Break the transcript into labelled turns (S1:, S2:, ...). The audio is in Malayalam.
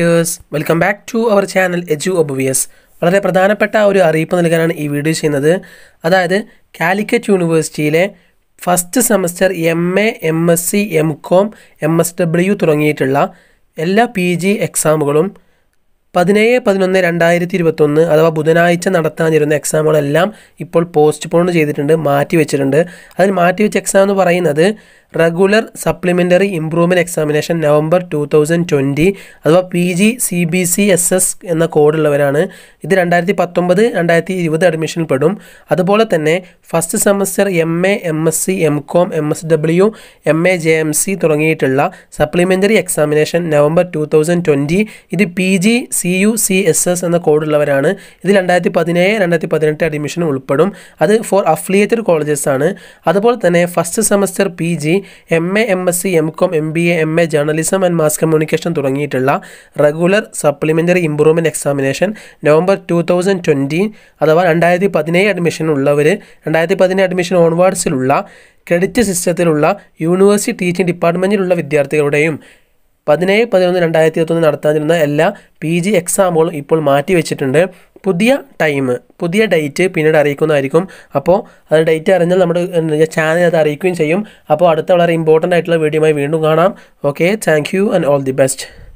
S1: yours welcome back to our channel Edu Obvious വളരെ പ്രധാനപ്പെട്ട ഒരു അറിയിപ്പ് നൽകാനാണ് ഈ വീഡിയോ ചെയ്യുന്നത് അതായത് കാലിക്കറ്റ് യൂണിവേഴ്സിറ്റിയിലെ first semester M A M S C M com M S W തുടങ്ങിയിട്ടുള്ള എല്ലാ പി ജി എക്സാമുകളും പതിനേഴ് പതിനൊന്ന് രണ്ടായിരത്തി ഇരുപത്തൊന്ന് അഥവാ ബുധനാഴ്ച നടത്താനിരുന്ന എക്സാമുകളെല്ലാം ഇപ്പോൾ പോസ്റ്റ്പോൺ ചെയ്തിട്ടുണ്ട് മാറ്റിവെച്ചിട്ടുണ്ട് അതിൽ മാറ്റിവെച്ച എക്സാം എന്ന് പറയുന്നത് regular supplementary improvement examination November two thousand twenty അഥവാ P G C B C S S എന്ന കോഡുള്ളവരാണ് ഇത് രണ്ടായിരത്തി പത്തൊമ്പത് രണ്ടായിരത്തി ഇരുപത് അഡ്മിഷനിൽ പെടും അതുപോലെ തന്നെ first semester M A M S C M com M S W M A J M C തുടങ്ങിയിട്ടുള്ള supplementary examination November two thousand twenty ഇത് P G C U C S S എന്ന കോഡുള്ളവരാണ് ഇത് രണ്ടായിരത്തി പതിനേഴ് രണ്ടായിരത്തി പതിനെട്ട് അഡ്മിഷൻ ഉൾപ്പെടും അത് ഫോർ അഫ്ലിയേറ്റഡ് കോളേജസ് ആണ് അതുപോലെ തന്നെ first semester P G M A M S C M com M B A M A journalism and mass communication തുടങ്ങിയിട്ടുള്ള regular supplementary improvement examination November two thousand twenty അഥവാ രണ്ടായിരത്തി പതിനേഴ് ഉള്ളവർ രണ്ടായിരത്തി പതിനേഴ് അഡ്മിഷൻ ഓൺവേർഡ്സിലുള്ള ക്രെഡിറ്റ് സിസ്റ്റത്തിലുള്ള യൂണിവേഴ്സിറ്റി ടീച്ചിങ് ഡിപ്പാർട്ട്മെൻറ്റിലുള്ള വിദ്യാർത്ഥികളുടെയും പതിനേഴ് പതിനൊന്ന് രണ്ടായിരത്തി ഇരുപത്തൊന്ന് നടത്താതിരുന്ന എല്ലാ പി ജി എക്സാമുകളും ഇപ്പോൾ മാറ്റിവെച്ചിട്ടുണ്ട് പുതിയ ടൈം പുതിയ ഡേറ്റ് പിന്നീട് അറിയിക്കുന്നതായിരിക്കും അപ്പോൾ അത് ഡേറ്റ് അറിഞ്ഞാൽ നമ്മുടെ ചാനൽ അത് അറിയിക്കുകയും ചെയ്യും അപ്പോൾ അടുത്ത വളരെ ഇമ്പോർട്ടൻ്റ് ആയിട്ടുള്ള വീഡിയോയുമായി വീണ്ടും കാണാം okay thank you and all the best